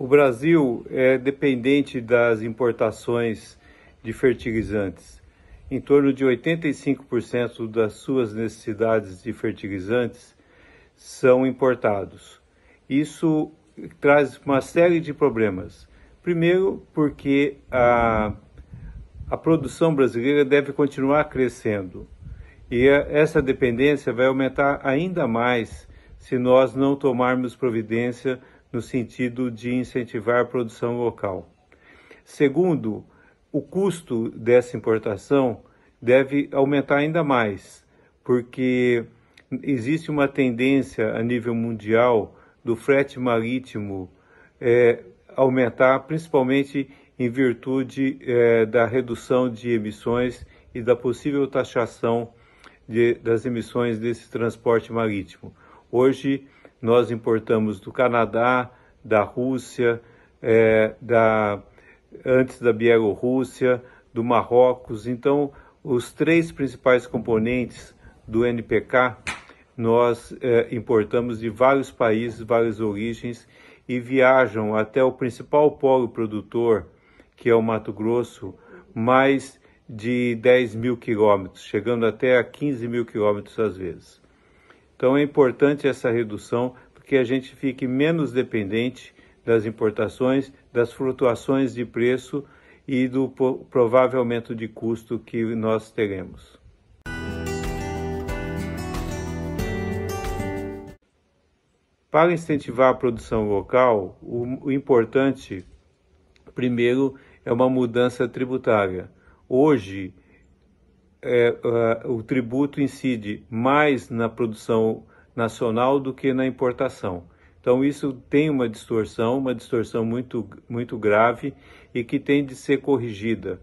O Brasil é dependente das importações de fertilizantes. Em torno de 85% das suas necessidades de fertilizantes são importados. Isso traz uma série de problemas. Primeiro, porque a, a produção brasileira deve continuar crescendo. E essa dependência vai aumentar ainda mais se nós não tomarmos providência no sentido de incentivar a produção local. Segundo, o custo dessa importação deve aumentar ainda mais, porque existe uma tendência a nível mundial do frete marítimo é, aumentar, principalmente em virtude é, da redução de emissões e da possível taxação de, das emissões desse transporte marítimo. Hoje, nós importamos do Canadá, da Rússia, é, da, antes da Bielorrússia, do Marrocos. Então, os três principais componentes do NPK nós é, importamos de vários países, várias origens e viajam até o principal polo produtor, que é o Mato Grosso, mais de 10 mil quilômetros, chegando até a 15 mil quilômetros às vezes. Então é importante essa redução porque a gente fique menos dependente das importações, das flutuações de preço e do provável aumento de custo que nós teremos. Para incentivar a produção local, o, importante, primeiro, é uma mudança tributária. Hoje, é, uh, o tributo incide mais na produção nacional do que na importação. Então isso tem uma distorção, uma distorção muito, muito grave e que tem de ser corrigida.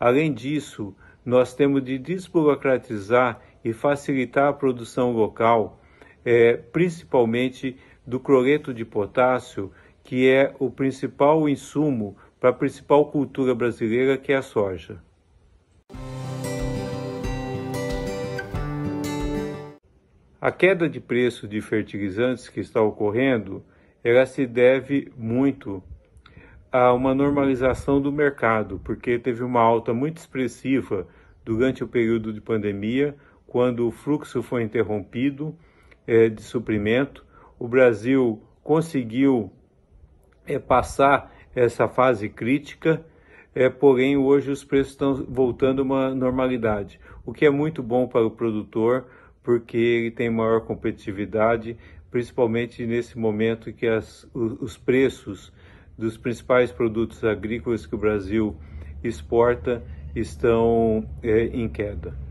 Além disso, nós temos de desburocratizar e facilitar a produção local, é, principalmente do cloreto de potássio, que é o principal insumo para a principal cultura brasileira, que é a soja. A queda de preço de fertilizantes que está ocorrendo, ela se deve muito a uma normalização do mercado, porque teve uma alta muito expressiva durante o período de pandemia, quando o fluxo foi interrompido é, de suprimento. O Brasil conseguiu é, passar essa fase crítica, é, porém hoje os preços estão voltando a uma normalidade, o que é muito bom para o produtor, porque ele tem maior competitividade, principalmente nesse momento que as, os preços dos principais produtos agrícolas que o Brasil exporta estão é, em queda.